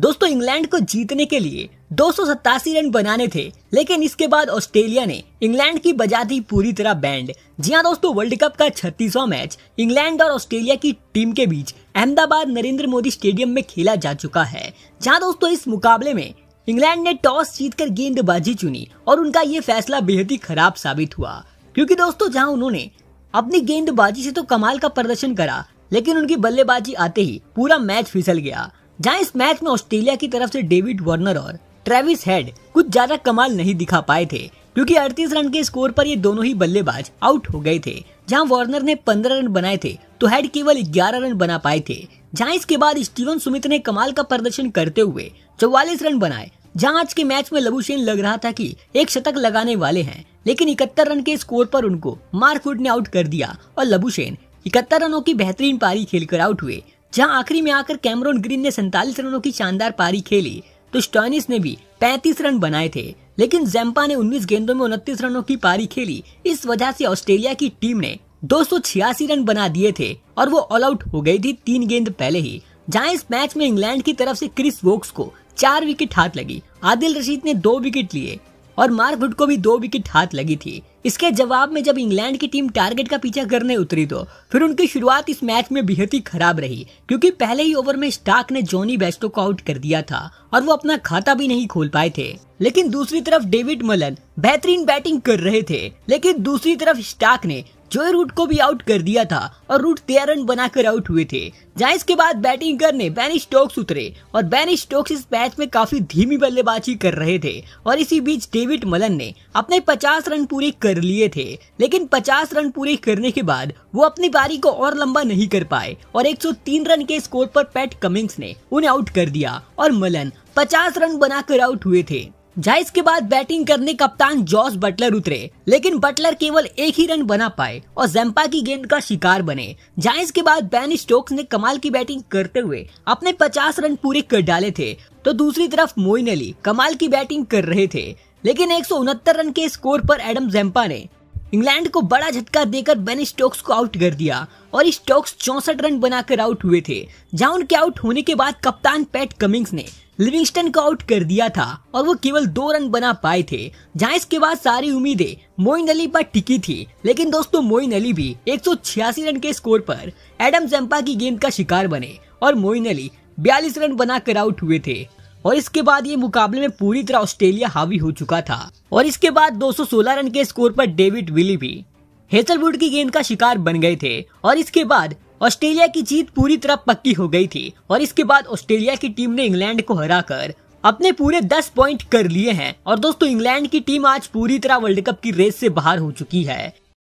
दोस्तों इंग्लैंड को जीतने के लिए दो रन बनाने थे लेकिन इसके बाद ऑस्ट्रेलिया ने इंग्लैंड की बजा दी पूरी तरह बैंड जी हाँ दोस्तों वर्ल्ड कप का छत्तीसवा मैच इंग्लैंड और ऑस्ट्रेलिया की टीम के बीच अहमदाबाद नरेंद्र मोदी स्टेडियम में खेला जा चुका है जहाँ दोस्तों इस मुकाबले में इंग्लैंड ने टॉस जीतकर गेंदबाजी चुनी और उनका ये फैसला बेहद ही खराब साबित हुआ क्योंकि दोस्तों जहां उन्होंने अपनी गेंदबाजी से तो कमाल का प्रदर्शन करा लेकिन उनकी बल्लेबाजी आते ही पूरा मैच फिसल गया जहाँ इस मैच में ऑस्ट्रेलिया की तरफ से डेविड वार्नर और ट्रेविस हेड कुछ ज्यादा कमाल नहीं दिखा पाए थे क्योंकि 38 रन के स्कोर पर ये दोनों ही बल्लेबाज आउट हो गए थे जहां वार्नर ने 15 रन बनाए थे तो हेड केवल 11 रन बना पाए थे जहां इसके बाद स्टीवन सुमित ने कमाल का प्रदर्शन करते हुए चौवालीस रन बनाए जहां आज के मैच में लबुशेन लग रहा था कि एक शतक लगाने वाले हैं लेकिन इकहत्तर रन के स्कोर आरोप उनको मार्कवुड ने आउट कर दिया और लबुशेन इकहत्तर रनों की बेहतरीन पारी खेलकर आउट हुए जहां आखिरी में आकर कैमरोन ग्रीन ने सैतालीस रनों की शानदार पारी खेली तो स्टॉनिस ने भी 35 रन बनाए थे लेकिन जैम्पा ने 19 गेंदों में उनतीस रनों की पारी खेली इस वजह से ऑस्ट्रेलिया की टीम ने दो रन बना दिए थे और वो ऑल आउट हो गई थी तीन गेंद पहले ही जहाँ इस मैच में इंग्लैंड की तरफ से क्रिस वोक्स को चार विकेट हाथ लगी आदिल रशीद ने दो विकेट लिए और वुड को भी दो विकेट हाथ लगी थी इसके जवाब में जब इंग्लैंड की टीम टारगेट का पीछा करने उतरी तो फिर उनकी शुरुआत इस मैच में बेहद ही खराब रही क्योंकि पहले ही ओवर में स्टार्क ने जॉनी बेस्टो को आउट कर दिया था और वो अपना खाता भी नहीं खोल पाए थे लेकिन दूसरी तरफ डेविड मलन बेहतरीन बैटिंग कर रहे थे लेकिन दूसरी तरफ स्टार्क ने जोए रूट को भी आउट कर दिया था और रूट तेरह रन बनाकर आउट हुए थे जहां इसके बाद बैटिंग करने बैनी स्टोक्स उतरे और बैनी स्टोक्स इस मैच में काफी धीमी बल्लेबाजी कर रहे थे और इसी बीच डेविड मलन ने अपने 50 रन पूरे कर लिए थे लेकिन 50 रन पूरे करने के बाद वो अपनी बारी को और लंबा नहीं कर पाए और 103 रन के स्कोर पर पैट कमिंग्स ने उन्हें आउट कर दिया और मलन 50 रन बनाकर आउट हुए थे जहाँ इसके बाद बैटिंग करने कप्तान जॉस बटलर उतरे लेकिन बटलर केवल एक ही रन बना पाए और जैम्पा की गेंद का शिकार बने जहाँ इसके बाद बैन स्टोक्स ने कमाल की बैटिंग करते हुए अपने 50 रन पूरे कर डाले थे तो दूसरी तरफ मोइन अली कमाल की बैटिंग कर रहे थे लेकिन एक रन के स्कोर पर एडम जैम्पा ने इंग्लैंड को बड़ा झटका देकर बेन स्टोक्स को आउट कर दिया और स्टोक्स चौसठ रन बनाकर आउट हुए थे जहां उनके आउट होने के बाद कप्तान पैट कमिंग्स ने लिविंगस्टन को आउट कर दिया था और वो केवल दो रन बना पाए थे जहां इसके बाद सारी उम्मीदें मोइन अली पर टिकी थी लेकिन दोस्तों मोइन अली भी एक रन के स्कोर पर एडम जम्पा की गेंद का शिकार बने और मोइन अली बयालीस रन बनाकर आउट हुए थे और इसके बाद ये मुकाबले में पूरी तरह ऑस्ट्रेलिया हावी हो चुका था और इसके बाद 216 रन के स्कोर पर डेविड विली भी हेसलवुड की गेंद का शिकार बन गए थे और इसके बाद ऑस्ट्रेलिया की जीत पूरी तरह पक्की हो गई थी और इसके बाद ऑस्ट्रेलिया की टीम ने इंग्लैंड को हराकर अपने पूरे 10 पॉइंट कर लिए हैं और दोस्तों इंग्लैंड की टीम आज पूरी तरह वर्ल्ड कप की रेस से बाहर हो चुकी है